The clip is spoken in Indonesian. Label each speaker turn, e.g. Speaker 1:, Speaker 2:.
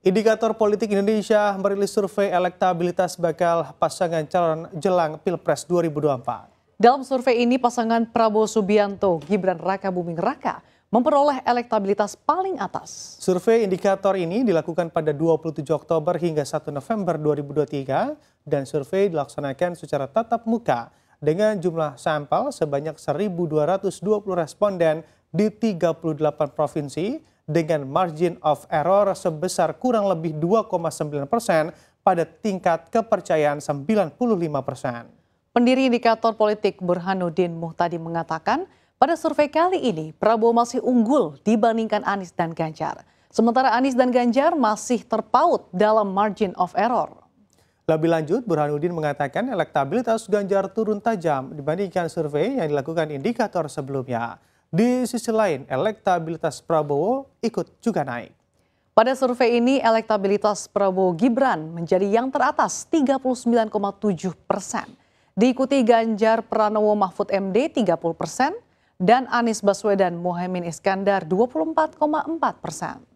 Speaker 1: Indikator Politik Indonesia merilis survei elektabilitas bakal pasangan calon jelang Pilpres 2024.
Speaker 2: Dalam survei ini pasangan Prabowo Subianto Gibran Raka Buming Raka memperoleh elektabilitas paling atas.
Speaker 1: Survei indikator ini dilakukan pada 27 Oktober hingga 1 November 2023 dan survei dilaksanakan secara tatap muka dengan jumlah sampel sebanyak 1.220 responden di 38 provinsi dengan margin of error sebesar kurang lebih 2,9 persen pada tingkat kepercayaan 95 persen.
Speaker 2: Pendiri Indikator Politik Burhanuddin Muhtadi mengatakan, pada survei kali ini Prabowo masih unggul dibandingkan Anies dan Ganjar. Sementara Anies dan Ganjar masih terpaut dalam margin of error.
Speaker 1: Lebih lanjut, Burhanuddin mengatakan elektabilitas Ganjar turun tajam dibandingkan survei yang dilakukan indikator sebelumnya. Di sisi lain, elektabilitas Prabowo ikut juga naik.
Speaker 2: Pada survei ini, elektabilitas Prabowo Gibran menjadi yang teratas 39,7 persen. Diikuti Ganjar Pranowo Mahfud MD 30 persen dan Anies Baswedan Mohaimin Iskandar 24,4 persen.